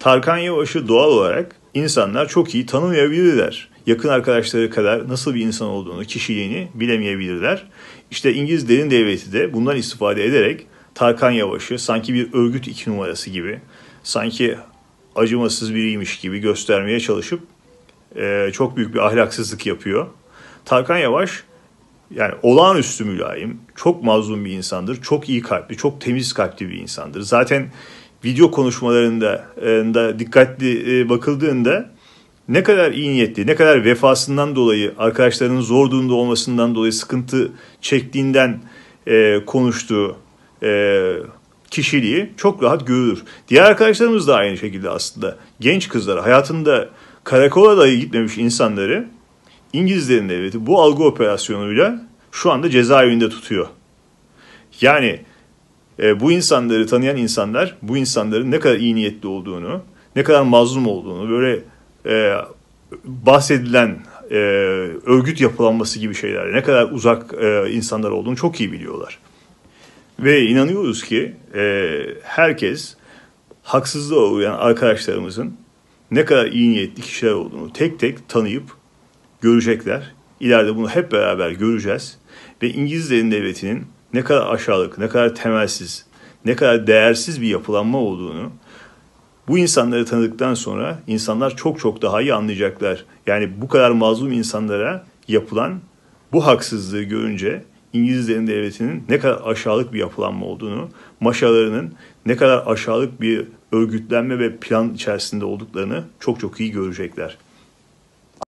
Tarkan Yavaş'ı doğal olarak insanlar çok iyi tanımayabilirler. Yakın arkadaşları kadar nasıl bir insan olduğunu, kişiliğini bilemeyebilirler. İşte İngiliz derin devleti de bundan istifade ederek Tarkan Yavaş'ı sanki bir örgüt iki numarası gibi, sanki acımasız biriymiş gibi göstermeye çalışıp e, çok büyük bir ahlaksızlık yapıyor. Tarkan Yavaş yani olağanüstü mülayim, çok mazlum bir insandır, çok iyi kalpli, çok temiz kalpli bir insandır. Zaten video konuşmalarında e, da dikkatli e, bakıldığında ne kadar iyi niyetli, ne kadar vefasından dolayı, arkadaşlarının zor durumda olmasından dolayı sıkıntı çektiğinden e, konuştuğu e, kişiliği çok rahat görülür. Diğer arkadaşlarımız da aynı şekilde aslında. Genç kızlar, hayatında karakola dahi gitmemiş insanları İngilizlerin devleti bu algı operasyonuyla şu anda cezaevinde tutuyor. Yani e, bu insanları tanıyan insanlar bu insanların ne kadar iyi niyetli olduğunu, ne kadar mazlum olduğunu, böyle e, bahsedilen e, örgüt yapılanması gibi şeyler ne kadar uzak e, insanlar olduğunu çok iyi biliyorlar. Ve inanıyoruz ki e, herkes haksızlığa uğrayan arkadaşlarımızın ne kadar iyi niyetli kişiler olduğunu tek tek tanıyıp görecekler. İleride bunu hep beraber göreceğiz. Ve İngiliz devletinin ne kadar aşağılık, ne kadar temelsiz, ne kadar değersiz bir yapılanma olduğunu bu insanları tanıdıktan sonra insanlar çok çok daha iyi anlayacaklar. Yani bu kadar mazlum insanlara yapılan bu haksızlığı görünce İngilizlerin devletinin ne kadar aşağılık bir yapılanma olduğunu, maşalarının ne kadar aşağılık bir örgütlenme ve plan içerisinde olduklarını çok çok iyi görecekler.